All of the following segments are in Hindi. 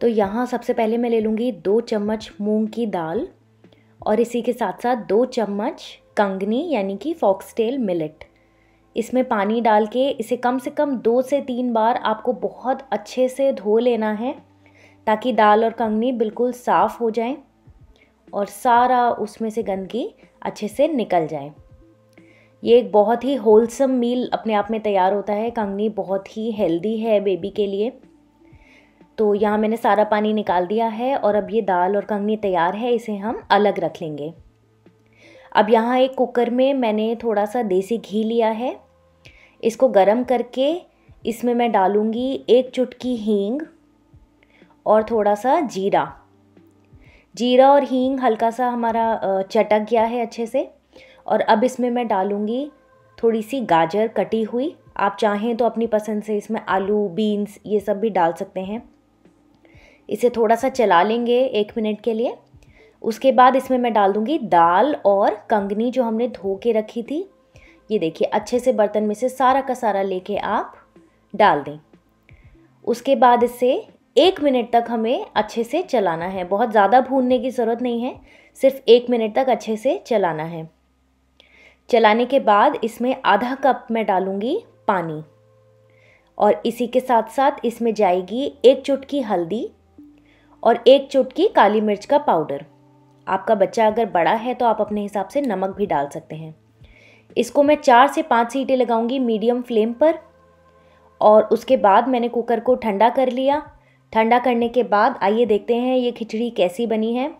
तो यहाँ सबसे पहले मैं ले लूँगी दो चम्मच मूंग की दाल और इसी के साथ साथ दो चम्मच कंगनी यानी कि फॉक्सटेल मिलेट इसमें पानी डाल के इसे कम से कम दो से तीन बार आपको बहुत अच्छे से धो लेना है ताकि दाल और कंगनी बिल्कुल साफ़ हो जाए और सारा उसमें से गंदगी अच्छे से निकल जाए ये एक बहुत ही होलसम मील अपने आप में तैयार होता है कंगनी बहुत ही हेल्दी है बेबी के लिए तो यहाँ मैंने सारा पानी निकाल दिया है और अब ये दाल और कंगनी तैयार है इसे हम अलग रख लेंगे अब यहाँ एक कुकर में मैंने थोड़ा सा देसी घी लिया है इसको गरम करके इसमें मैं डालूँगी एक चुटकी हींग और थोड़ा सा जीरा जीरा और हींग हल्का सा हमारा चटक गया है अच्छे से और अब इसमें मैं डालूँगी थोड़ी सी गाजर कटी हुई आप चाहें तो अपनी पसंद से इसमें आलू बीन्स ये सब भी डाल सकते हैं इसे थोड़ा सा चला लेंगे एक मिनट के लिए उसके बाद इसमें मैं डाल दूँगी दाल और कंगनी जो हमने धो के रखी थी ये देखिए अच्छे से बर्तन में से सारा का सारा लेके आप डाल दें उसके बाद इसे एक मिनट तक हमें अच्छे से चलाना है बहुत ज़्यादा भूनने की ज़रूरत नहीं है सिर्फ एक मिनट तक अच्छे से चलाना है चलाने के बाद इसमें आधा कप मैं डालूँगी पानी और इसी के साथ साथ इसमें जाएगी एक चुटकी हल्दी और एक चुटकी काली मिर्च का पाउडर आपका बच्चा अगर बड़ा है तो आप अपने हिसाब से नमक भी डाल सकते हैं इसको मैं चार से पाँच सीटें लगाऊंगी मीडियम फ्लेम पर और उसके बाद मैंने कुकर को ठंडा कर लिया ठंडा करने के बाद आइए देखते हैं ये खिचड़ी कैसी बनी है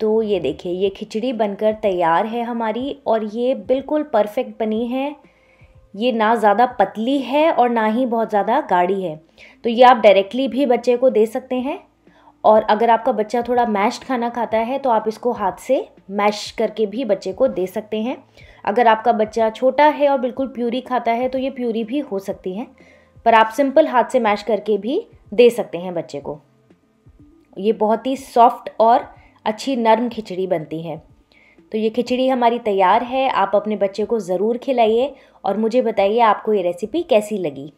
तो ये देखिए ये खिचड़ी बनकर तैयार है हमारी और ये बिल्कुल परफेक्ट बनी है ये ना ज़्यादा पतली है और ना ही बहुत ज़्यादा गाढ़ी है तो ये आप डायरेक्टली भी बच्चे को दे सकते हैं और अगर आपका बच्चा थोड़ा मैश्ड खाना खाता है तो आप इसको हाथ से मैश करके भी बच्चे को दे सकते हैं अगर आपका बच्चा छोटा है और बिल्कुल प्यूरी खाता है तो ये प्यूरी भी हो सकती है पर आप सिंपल हाथ से मैश करके भी दे सकते हैं बच्चे को ये बहुत ही सॉफ्ट और अच्छी नर्म खिचड़ी बनती है तो ये खिचड़ी हमारी तैयार है आप अपने बच्चे को ज़रूर खिलाइए और मुझे बताइए आपको ये रेसिपी कैसी लगी